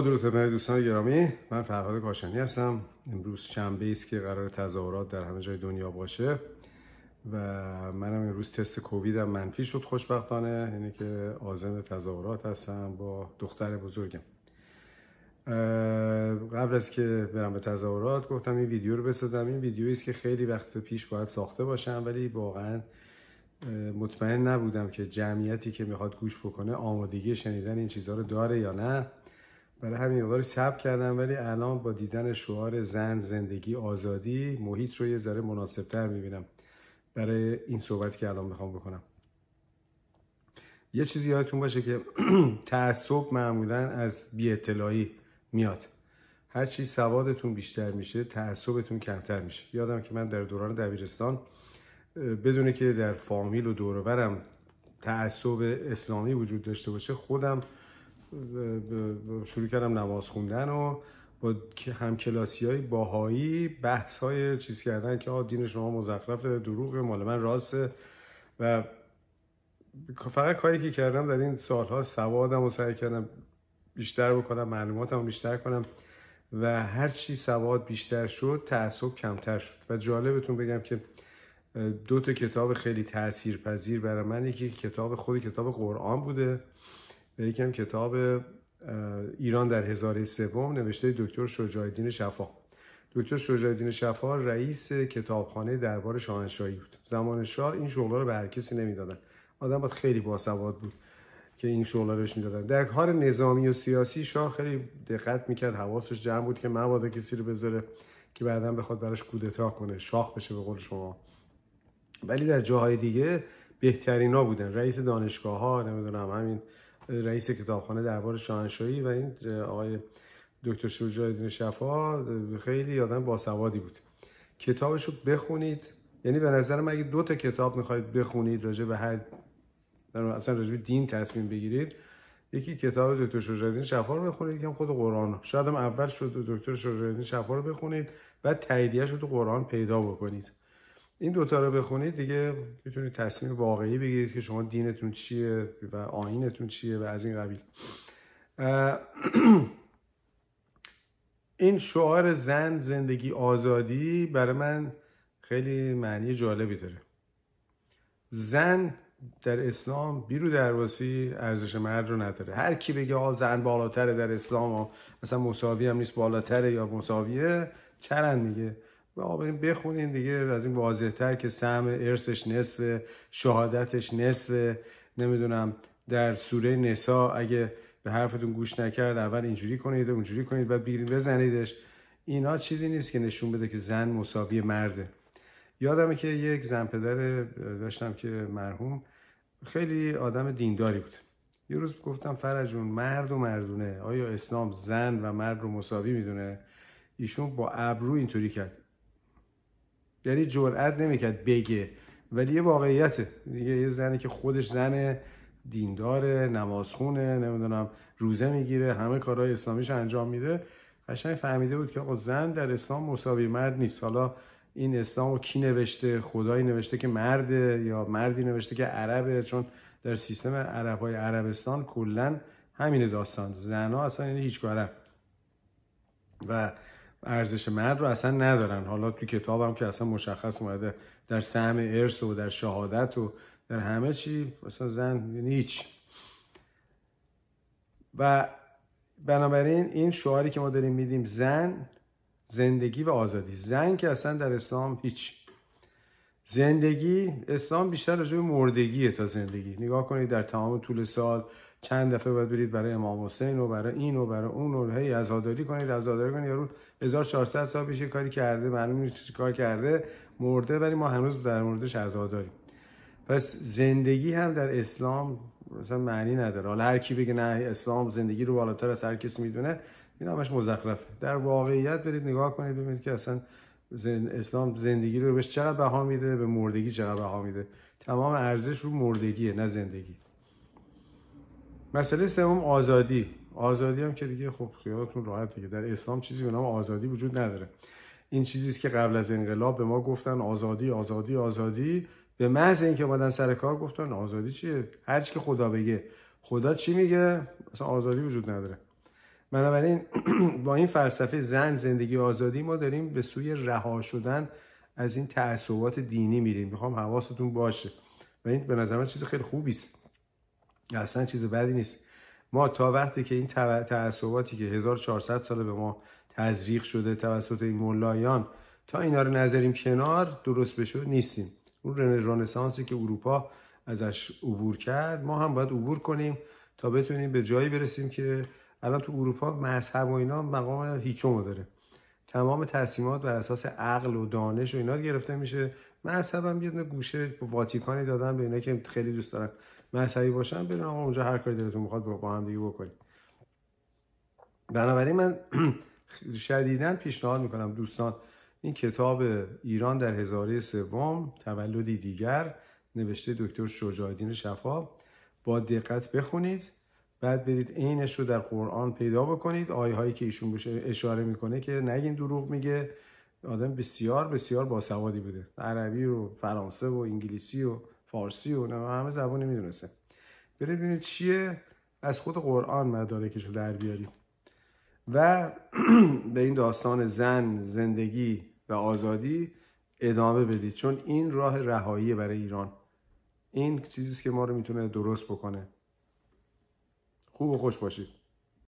درود به دوستان گرامی من فرهاد کاشانی هستم امروز شنبه است که قرار تظاهرات در همه جای دنیا باشه و منم امروز تست کووید هم منفی شد خوشبختانه یعنی که آزم تظاهرات هستم با دختر بزرگم قبل از که برم به تظاهرات گفتم این ویدیو رو بسازم این ویدیویی است که خیلی وقت پیش باید ساخته باشم ولی واقعا مطمئن نبودم که جمعیتی که میخواد گوش بکنه آمادگی شنیدن این چیزها رو داره یا نه برای همین یه رو کردم ولی الان با دیدن شعار زن زندگی آزادی محیط رو یه ذره مناسبتر میبینم برای این صحبت که الان میخوام بکنم یه چیزی یادتون باشه که تعصب معمولا از بی میاد هر چی سوادتون بیشتر میشه تعصبتون کمتر میشه یادم که من در دوران دبیرستان بدونه که در فامیل و دورورم تعصب اسلامی وجود داشته باشه خودم شروع کردم نماز خوندن و با همکلاسی های باهایی بحث های چیز کردن که آه دین شما مزخرف دروغ مال من راسته و فقط کاری که کردم در این سالها سوادم و سعی کردم بیشتر بکنم معلوماتم رو بیشتر کنم و هر چی سواد بیشتر شد تعصب کمتر شد و جالبتون بگم که دو تا کتاب خیلی تاثیرپذیر برای من یکی کتاب خود کتاب قرآن بوده و یکم کتاب ایران در هزاره سوم نوشته دکتر شجایدین شفا دکتر شجایدین شفا رئیس کتابخانه دربار شاهنشاهی بود زمان شاه این شغلا رو به هر کسی نمیدادن آدم باید خیلی باسواد بود که این شغلا روش میدادن در کار نظامی و سیاسی شاه خیلی دقت میکرد حواسش جمع بود که مبادا کسی رو بذاره که بعدا بخواد براش کودتا کنه شاخ بشه به قول شما ولی در جاهای دیگه بهترینا بودن رئیس دانشگاه ها نمیدونم همین رئیس کتابخانه دربار شاهنشاهی و این آقای دکتر شجاع الدین شفا خیلی آدم باسوادی بود کتابش رو بخونید یعنی به نظر من اگه دو تا کتاب میخواید بخونید راجع به هر اصلا راجع به دین تصمیم بگیرید یکی کتاب دکتر الدین شفا رو بخونید یکم خود قرآن شاید هم اول شد دکتر الدین شفا رو بخونید بعد تاییدیه‌اش رو تو قرآن پیدا بکنید این دوتا رو بخونید دیگه میتونید تصمیم واقعی بگیرید که شما دینتون چیه و آینتون چیه و از این قبیل این شعار زن زندگی آزادی برای من خیلی معنی جالبی داره زن در اسلام بیرو درواسی ارزش مرد رو نداره هر کی بگه آ زن بالاتره در اسلام و مثلا مساوی هم نیست بالاتره یا مساویه چرند میگه بریم بخونین دیگه از این واضح تر که سهم ارثش نصف شهادتش نصف نمیدونم در سوره نسا اگه به حرفتون گوش نکرد اول اینجوری کنید اونجوری کنید بعد بیرین بزنیدش اینا چیزی نیست که نشون بده که زن مساوی مرده یادمه که یک زن پدر داشتم که مرحوم خیلی آدم دینداری بود یه روز گفتم فرجون مرد و مردونه آیا اسلام زن و مرد رو مساوی میدونه ایشون با ابرو اینطوری کرد یعنی جرئت نمیکرد بگه ولی یه واقعیته دیگه یه زنی که خودش زن دینداره نمازخونه نمیدونم روزه میگیره همه کارهای اسلامیش انجام میده قشنگ فهمیده بود که آقا زن در اسلام مساوی مرد نیست حالا این اسلام رو کی نوشته خدایی نوشته که مرده یا مردی نوشته که عربه چون در سیستم عرب های عربستان کلا همین داستان زنها اصلا یعنی هیچ و ارزش مرد رو اصلا ندارن حالا تو کتابم که اصلا مشخص اومده در سهم ارث و در شهادت و در همه چی مثلا زن یعنی هیچ و بنابراین این شعاری که ما داریم میدیم زن زندگی و آزادی زن که اصلا در اسلام هیچ زندگی اسلام بیشتر راجع به مردگیه تا زندگی نگاه کنید در تمام طول سال چند دفعه باید برید برای امام حسین و برای این و برای اون و هی عزاداری کنید عزاداری کنید یارو 1400 سال پیش کاری کرده معلوم نیست کار کرده مرده ولی ما هنوز در موردش عزاداری پس زندگی هم در اسلام مثلا معنی نداره حالا هر کی بگه نه اسلام زندگی رو بالاتر از هر کسی میدونه این همش مزخرفه در واقعیت برید نگاه کنید ببینید که اصلا اسلام زندگی رو بهش چقدر بها میده به مردگی چقدر بها میده تمام ارزش رو مردگیه نه زندگی مسئله سوم آزادی آزادی هم که دیگه خب خیالتون راحت دیگه در اسلام چیزی به نام آزادی وجود نداره این چیزی است که قبل از انقلاب به ما گفتن آزادی آزادی آزادی به محض اینکه اومدن سر کار گفتن آزادی چیه هر چی که خدا بگه خدا چی میگه آزادی وجود نداره بنابراین با این فلسفه زن زندگی آزادی ما داریم به سوی رها شدن از این تعصبات دینی میریم میخوام حواستون باشه و این به نظر من چیز خیلی خوبی است اصلا چیز بدی نیست ما تا وقتی که این تعصباتی که 1400 سال به ما تزریق شده توسط این ملایان تا اینا رو نظریم کنار درست بشه نیستیم اون رنسانسی که اروپا ازش عبور کرد ما هم باید عبور کنیم تا بتونیم به جایی برسیم که الان تو اروپا مذهب و اینا مقام هیچومو داره تمام تصمیمات بر اساس عقل و دانش و اینا گرفته میشه مذهبم هم یه گوشه واتیکانی دادن به اینا که خیلی دوست دارن مذهبی باشن برن آقا اونجا هر کاری دلتون میخواد با هم دیگه بکنید بنابراین من شدیدا پیشنهاد میکنم دوستان این کتاب ایران در هزاره سوم تولدی دیگر نوشته دکتر شجاعالدین شفا با دقت بخونید بعد برید عینش رو در قرآن پیدا بکنید آیه هایی که ایشون بشه اشاره میکنه که نگین دروغ میگه آدم بسیار بسیار باسوادی بوده عربی و فرانسه و انگلیسی و فارسی و همه زبانی میدونسته بره ببینید چیه از خود قرآن مدارکش رو در بیاری و به این داستان زن زندگی و آزادی ادامه بدید چون این راه رهایی برای ایران این چیزیست که ما رو میتونه درست بکنه خوب و خوش باشید